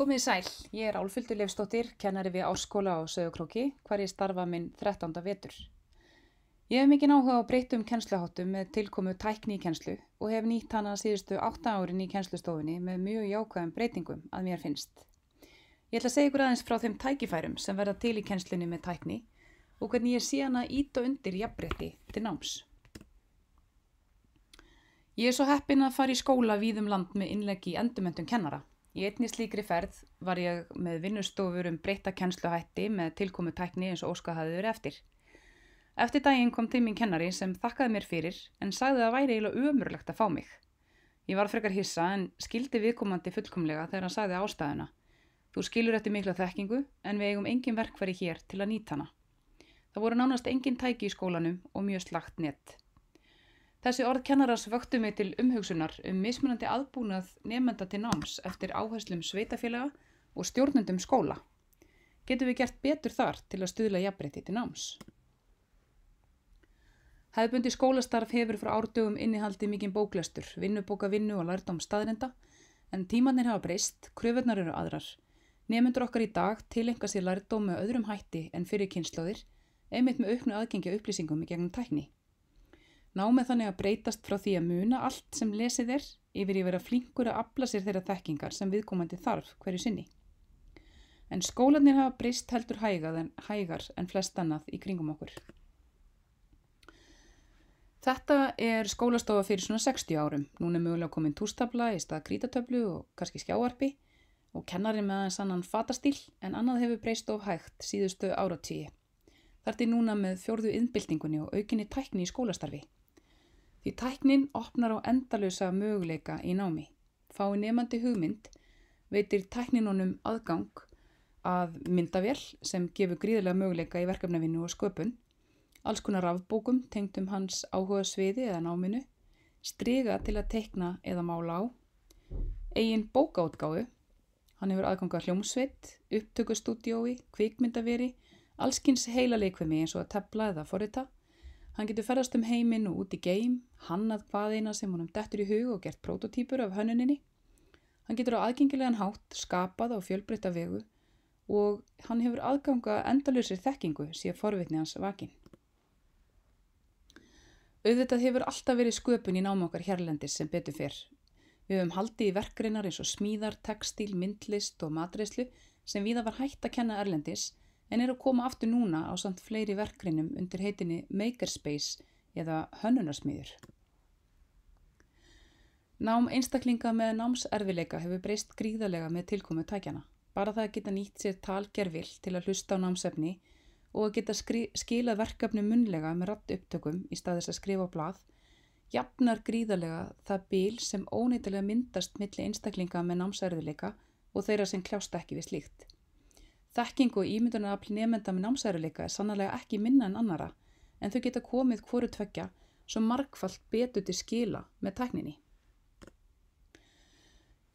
Komið sæl, ég er Álfildur Leifstóttir, kennari við áskóla á Söðukróki, hvar ég starfa minn 13. vetur. Ég hef mikið náhuga á breytum kennsluháttum með tilkomu tækni í kennslu og hef nýtt hana síðustu 8 árin í kennslustofinni með mjög jákvæðum breytingum að mér finnst. Ég ætla að segja ykkur aðeins frá þeim tækifærum sem verða til í kennslunni með tækni og hvernig ég sé hana ít og undir jafnbreytti til náms. Ég er svo heppin að fara í skóla víðum land með innleggi endumöndum kennara Í einni slíkri ferð var ég með vinnustofur um breyta kennsluhætti með tilkomu tækni eins og óska hafði verið eftir. Eftir daginn kom til mín kennari sem þakkaði mér fyrir en sagði að væri eiginlega umröðlegt að fá mig. Ég var frekar hissa en skildi viðkomandi fullkomlega þegar hann sagði ástæðuna. Þú skilur eftir mikla þekkingu en við eigum engin verkfæri hér til að nýta hana. Það voru nánast engin tæki í skólanum og mjög slagt nett. Þessi orð kennarans vöktu mig til umhugsunar um mismunandi aðbúnað nefnda til náms eftir áherslum sveitafélaga og stjórnundum skóla. Getur við gert betur þar til að stuðla jafnbreytti til náms? Hefðbundi skólastarf hefur frá árdugum innihaldi mikinn bóklastur, vinnubóka vinnu og lærdom staðrinda, en tímanir hafa breyst, kröfunar eru aðrar. Nefnundur okkar í dag tilenga sér lærdom með öðrum hætti en fyrir kynnslóðir, einmitt með auknu aðgengja upplýsingum í gegnum tækni. Námið þannig að breytast frá því að muna allt sem lesið er yfir í vera flinkur að afla sér þeirra þekkingar sem viðkomandi þarf hverju sinni. En skólanir hafa breyst heldur en, hægar en flest annað í kringum okkur. Þetta er skólastofa fyrir svona 60 árum. Nún er mögulega komin tústabla í stað grítatöflu og kannski skjáarpi og kennari með aðeins annan fatastíl en annað hefur breyst of hægt síðustu áratíi. Þartir núna með fjórðu innbyltingunni og aukinni tækni í skólastarfi. Því tæknin opnar á endalösa möguleika í námi. Fái nefandi hugmynd veitir tækninunum aðgang að myndavél sem gefur gríðilega möguleika í verkefnavinnu og sköpun, alls konar rafbókum tengdum hans áhuga sviði eða náminu, striga til að tekna eða mála á, eigin bókáttgáðu, hann hefur aðganga hljómsveit, upptökustúdiói, kvikmyndaveri, allskynns heila leikvimi eins og að tepla eða forrita, Hann getur ferðast um heiminn og út í geim, hannað hvaðeina sem honum dettur í hug og gert prototípur af hönnuninni. Hann getur á aðgengilegan hátt skapað á fjölbreytta vegu og hann hefur aðganga endalusir þekkingu síðan forvitni hans vakinn. Auðvitað hefur alltaf verið sköpun í námokkar hérlendis sem betur fyrr. Við höfum haldið í verkreinar eins og smíðar, textíl, myndlist og matreyslu sem viða var hægt að kenna erlendis en er að koma aftur núna á samt fleiri verkrinum undir heitinni Makerspace eða Hönnunarsmiður. Nám einstaklinga með námserfileika hefur breyst gríðarlega með tilkomu tækjana. Bara það að geta nýtt sér talgervill til að hlusta á námsefni og að geta skila verkefni munlega með ratt upptökum í staðis að skrifa á blað, jafnar gríðarlega það bíl sem óneitilega myndast millir einstaklinga með námserfileika og þeirra sem kljásta ekki við slíkt. Þekking og ímyndunarafl nefnenda með námsæruleika er sannlega ekki minna en annara en þau geta komið hverju tvekja svo markfallt betur til skila með tækninni.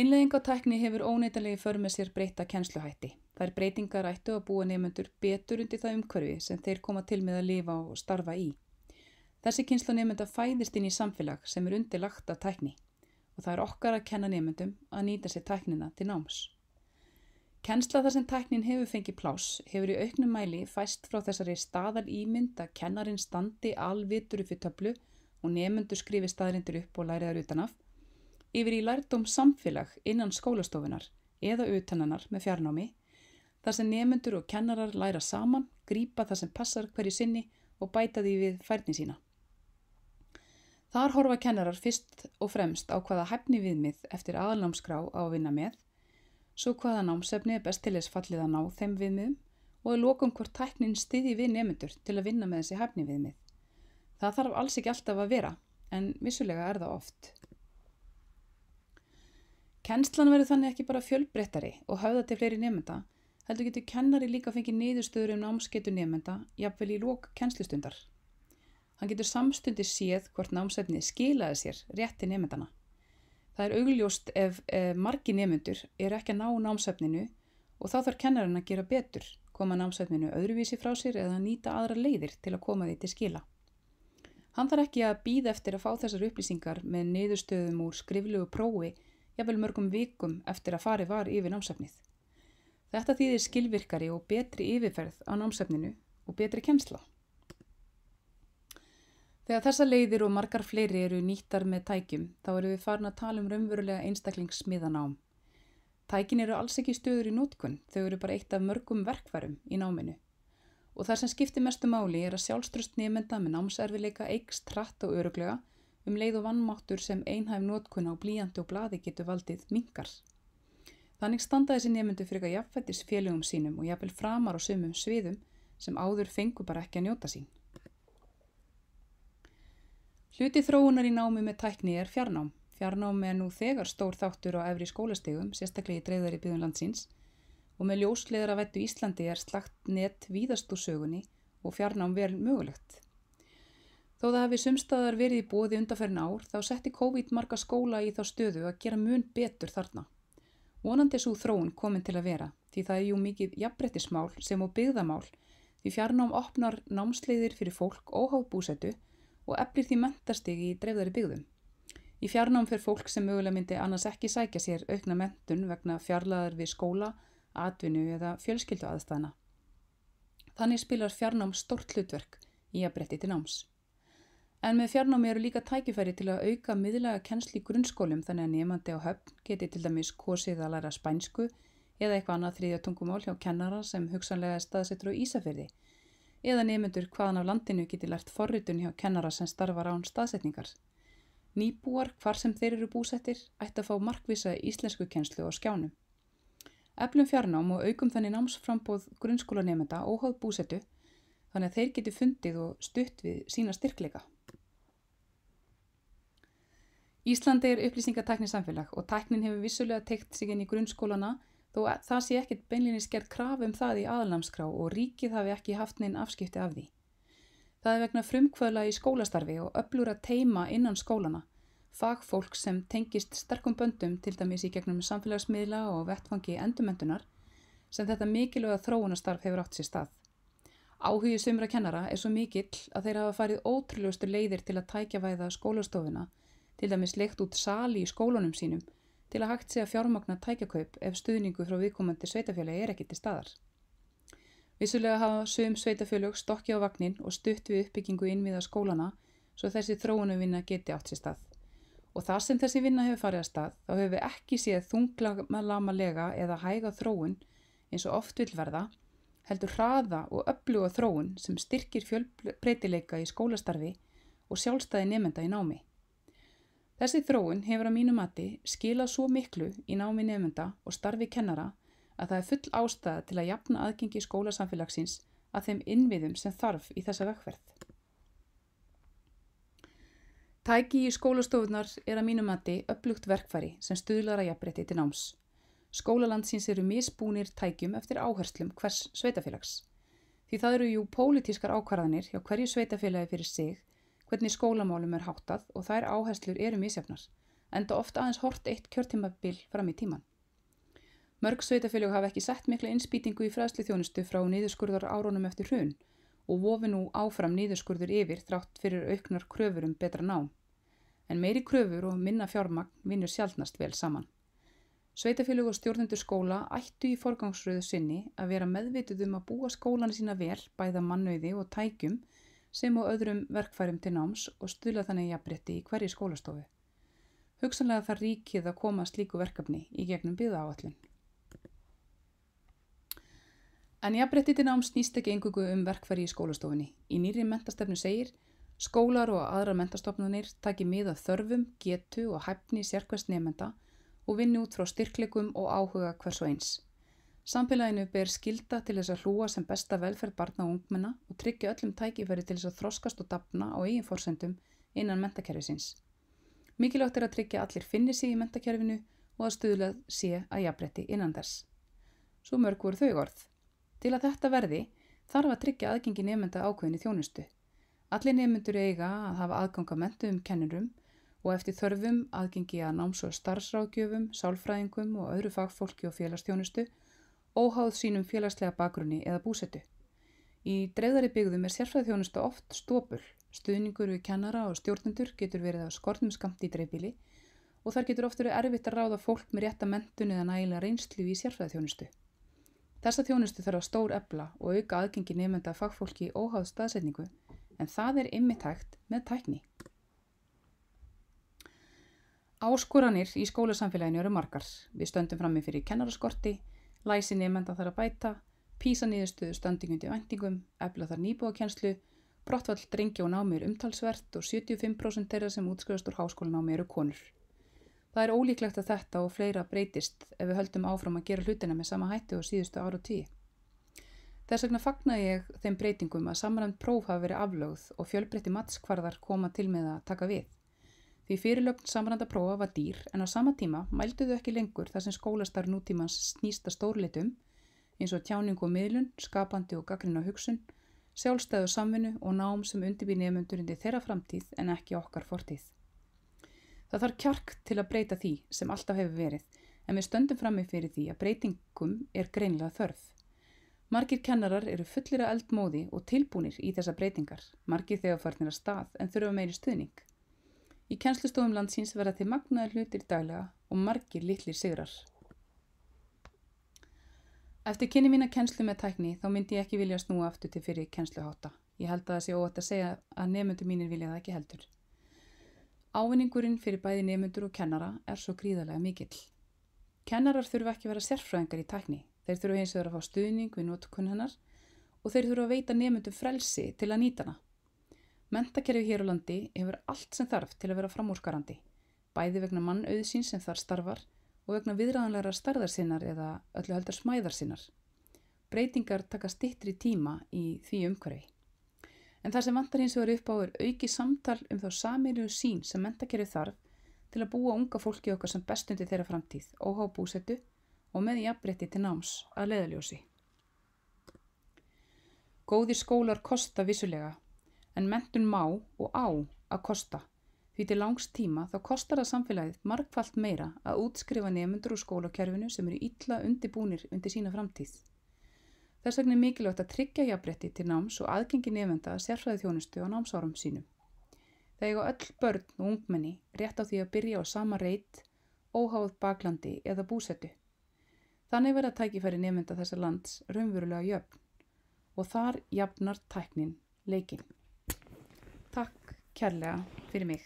Innlegging á tækni hefur óneitanlegi för með sér breyta kennsluhætti. Þær breytingar ættu að búa nefnendur betur undir það umhverfi sem þeir koma til með að lifa og starfa í. Þessi kynslu nefnenda fæðist inn í samfélag sem er undirlagt af tækni og það er okkar að kenna nefnendum að nýta sér tæknina til náms. Kennsla þar sem tæknin hefur fengið pláss hefur í auknum mæli fæst frá þessari staðal ímynd að kennarin standi alvitur upp í töflu og nefnundur skrifi staðrindir upp og læriðar utanaf yfir í lærdóm samfélag innan skólastofunar eða utanannar með fjarnámi þar sem nefnundur og kennarar læra saman, grýpa þar sem passar hverju sinni og bæta því við færni sína. Þar horfa kennarar fyrst og fremst á hvaða hæfni viðmið eftir aðalnámskrá á að vinna með svo hvaða námsefni er best til þess fallið að ná þeim viðmiðum og að lokum hvort tæknin stiði við nefnendur til að vinna með þessi hæfni viðmið. Það þarf alls ekki alltaf að vera, en vissulega er það oft. Kennslan verður þannig ekki bara fjölbreyttari og höfða til fleiri nefnenda, heldur getur kennari líka fengið niðurstöður um námsketu nefnenda jafnvel í lók kennslustundar. Hann getur samstundi séð hvort námsefni skilaði sér rétti nefndana. Það er augljóst ef, ef eh, margi nemyndur er ekki að ná námsefninu og þá þarf kennarinn að gera betur, koma námsefninu öðruvísi frá sér eða nýta aðra leiðir til að koma því til skila. Hann þarf ekki að býða eftir að fá þessar upplýsingar með niðurstöðum úr skriflegu prófi jafnvel mörgum vikum eftir að fari var yfir námsefnið. Þetta þýðir skilvirkari og betri yfirferð á námsefninu og betri kemsla. Þegar þessa leiðir og margar fleiri eru nýttar með tækjum þá eru við farin að tala um raunverulega einstaklingsmiðanám. Tækin eru alls ekki stöður í nótkunn, þau eru bara eitt af mörgum verkvarum í náminu. Og þar sem skiptir mestu máli er að sjálfstrust nefnda með námserfileika eikst trætt og öruglega um leið og vannmáttur sem einhæf nótkunn á blíjandi og bladi getur valdið mingar. Þannig standa þessi nefndu fyrir að jafnfættis félögum sínum og jafnvel framar á sumum sviðum sem áður fengu bara ekki að njóta sín. Hluti þróunar í námi með tækni er fjarnám. Fjarnám er nú þegar stór þáttur á efri skólastegum, sérstaklega í dreigðar í byggðun landsins og með ljósleðar að vettu Íslandi er slagt nett víðast úr sögunni og fjarnám vel mögulegt. Þó það hafi sumstaðar verið í bóði undanferðin ár þá setti COVID marga skóla í þá stöðu að gera mun betur þarna. Vonandi er svo þróun komin til að vera því það er jú mikið jafnbrettismál sem og byggðamál því fjarnám opnar námsleiðir fyrir fólk óháð búsetu og eflir því mentarstigi í dreifðari byggðum. Í fjarnám fyrir fólk sem mögulega myndi annars ekki sækja sér aukna mentun vegna fjarlæðar við skóla, atvinnu eða fjölskyldu aðstæðana. Þannig spilar fjarnám stort hlutverk í að breytti til náms. En með fjarnámi eru líka tækifæri til að auka miðlaga kennsli í grunnskólum þannig að nefandi á höfn geti til dæmis kosið að læra spænsku eða eitthvað annað þriðja tungumál hjá kennara sem hugsanlega er staðsettur á Ísafjörði eða nefnendur hvaðan á landinu geti lært forritun hjá kennara sem starfar án staðsetningar. Nýbúar, hvar sem þeir eru búsettir, ætti að fá markvisa íslensku kennslu á skjánum. Eflum fjarnám og aukum þannig námsframbóð grunnskólanemenda óháð búsettu þannig að þeir geti fundið og stutt við sína styrkleika. Íslandi er upplýsingateknisamfélag og teknin hefur vissulega tekt sig inn í grunnskólana þó það sé ekkert beinlinni skert krafum það í aðalnamskrá og ríkið hafi ekki haft neinn afskipti af því. Það er vegna frumkvöla í skólastarfi og öllur að teima innan skólana, fagfólk sem tengist sterkum böndum til dæmis í gegnum samfélagsmiðla og vettfangi endumöndunar sem þetta mikilvæga þróunastarf hefur átt sér stað. Áhugju sumra kennara er svo mikill að þeir hafa farið ótrúleustu leiðir til að tækja væða skólastofuna, til dæmis leikt út sali í skólunum sínum til að hægt sé að fjármagna tækjakaup ef stuðningu frá viðkomandi sveitafjölu er ekki til staðar. Vissulega hafa sögum sveitafjölu stokki á vagnin og stutt við uppbyggingu innviða skólana svo þessi þróunumvinna geti átt sér stað. Og þar sem þessi vinna hefur farið að stað þá hefur við ekki séð þunglamalalega eða hæga þróun eins og oft vilverða heldur hraða og öfluga þróun sem styrkir fjölbreytileika í skólastarfi og sjálfstæði nefnda í námi. Þessi þróun hefur á mínu mati skilað svo miklu í námi nefnda og starfi kennara að það er full ástæða til að jafna aðgengi skólasamfélagsins að þeim innviðum sem þarf í þessa vegferð. Tæki í skólastofunar er að mínu mati upplugt verkfæri sem stuðlar að jafnbreytti til náms. Skólalandsins eru misbúnir tækjum eftir áherslum hvers sveitafélags. Því það eru jú pólitískar ákvarðanir hjá hverju sveitafélagi fyrir sig hvernig skólamálum er háttað og þær áherslur eru mísjöfnar, enda ofta aðeins hort eitt kjörtímabil fram í tíman. Mörg sveitafélög hafa ekki sett mikla innspýtingu í fræðsli þjónustu frá nýðurskurðar árónum eftir hrun og vofi nú áfram nýðurskurður yfir þrátt fyrir auknar kröfur um betra nám. En meiri kröfur og minna fjármagn vinnur sjálfnast vel saman. Sveitafélög og stjórnendur skóla ættu í forgangsröðu sinni að vera meðvituð um að búa skólan sína vel bæða mannauði og tækjum sem og öðrum verkfærum til náms og stuðla þannig jafnbrytti í hverju skólastofu. Hugsanlega þarf ríkið að koma slíku verkefni í gegnum byða áallin. En jafnbrytti til náms nýst ekki engugu um verkfæri í skólastofunni. Í nýri mentastefnu segir Skólar og aðra mentastofnunir taki mið að þörfum, getu og hæfni sérkvæmst nefnda og vinni út frá styrklegum og áhuga hvers og eins. Samfélaginu ber skilda til þess að hlúa sem besta velferð barna og ungmenna og tryggja öllum tækifæri til þess að þroskast og dapna á eigin fórsendum innan mentakerfi síns. Mikilvægt er að tryggja allir finni sig í mentakerfinu og að stuðlað sé að jafnbretti innan þess. Svo mörg voru þau orð. Til að þetta verði þarf að tryggja aðgengi nefnda ákveðinu þjónustu. Allir nefndur eiga að hafa aðganga mentu um kennurum og eftir þörfum aðgengi að náms- og starfsráðgjöfum, sálfræðingum og öðru fagfólki og félagstjónustu óháð sínum félagslega bakgrunni eða búsetu. Í dreifðari byggðum er sérfræð þjónusta oft stópul, stuðningur við kennara og stjórnendur getur verið af skortum skamt í dreifbíli og þar getur oft verið erfitt að ráða fólk með rétta mentun eða nægilega reynslu í sérfræð þjónustu. Þessa þjónustu þarf að stór ebla og auka aðgengi nefnda að fagfólki óháð staðsetningu en það er ymmitækt með tækni. Áskoranir í skólasamfélaginu eru margar. Við stöndum fram með fyrir kennaraskorti, læsi nefnda þar að bæta, písa niðurstöðu standingundi vendingum, efla þar nýbúakenslu, brottvall drengja og námi er umtalsvert og 75% þeirra sem útskjóðast úr háskólanámi eru konur. Það er ólíklegt að þetta og fleira breytist ef við höldum áfram að gera hlutina með sama hætti og síðustu ára og tíu. Þess vegna fagna ég þeim breytingum að samanlænt próf hafa verið aflögð og fjölbreytti mattskvarðar koma til með að taka við. Því fyrirlögn samranda prófa var dýr en á sama tíma mælduðu ekki lengur þar sem skólastar nútímans snýsta stórleitum eins og tjáningu og miðlun, skapandi og gaggrinu á hugsun, sjálfstæðu samvinu og nám sem undirbýr nefnundur undir þeirra framtíð en ekki okkar fortíð. Það þarf kjark til að breyta því sem alltaf hefur verið en við stöndum frammi fyrir því að breytingum er greinlega þörf. Margir kennarar eru fullir að eldmóði og tilbúnir í þessa breytingar, margir þegar farnir að stað en þurfa meiri stuðning. Í kennslustofum landsins verða þeir magnaði hlutir daglega og margir litlir sigrar. Eftir kynni mína kennslu með tækni þá myndi ég ekki vilja snúa aftur til fyrir kennsluháta. Ég held að það sé óvægt að segja að nefnundu mínir vilja það ekki heldur. Ávinningurinn fyrir bæði nefnundur og kennara er svo gríðarlega mikill. Kennarar þurfa ekki að vera sérfræðingar í tækni. Þeir þurfa eins og vera að fá stuðning við nótkunn hennar og þeir þurfa að veita nefnundum frelsi til að nýta hana. Mentakerfi hér á landi hefur allt sem þarf til að vera framúrskarandi, bæði vegna mannauðsín sem þar starfar og vegna viðræðanlegra starðar sinnar eða öllu heldur smæðar sinnar. Breytingar taka stittri tíma í því umhverfi. En það sem vantar hins vegar upp á er auki samtal um þá samiru sín sem mentakerfi þarf til að búa unga fólki okkar sem bestundi þeirra framtíð, óhá búsettu og með jafnbretti til náms að leðaljósi. Góðir skólar kosta vissulega en mentun má og á að kosta. Því til langs tíma þá kostar það samfélagið markvallt meira að útskrifa nefnundur úr skólakerfinu sem eru ítla undibúnir undir sína framtíð. Þess vegna er mikilvægt að tryggja jafnbretti til náms og aðgengi nefnda að sérfræði þjónustu á námsárum sínum. Það eiga öll börn og ungmenni rétt á því að byrja á sama reyt, óháð baklandi eða búsettu. Þannig verða tækifæri nefnda þessar lands raunverulega jöfn og þar jafnar tæknin leikin kærlega fyrir mig